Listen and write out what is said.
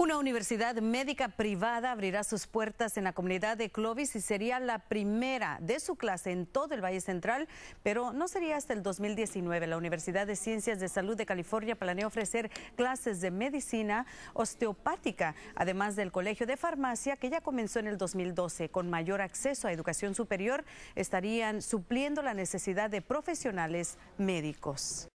Una universidad médica privada abrirá sus puertas en la comunidad de Clovis y sería la primera de su clase en todo el Valle Central, pero no sería hasta el 2019. La Universidad de Ciencias de Salud de California planea ofrecer clases de medicina osteopática, además del Colegio de Farmacia que ya comenzó en el 2012. Con mayor acceso a educación superior estarían supliendo la necesidad de profesionales médicos.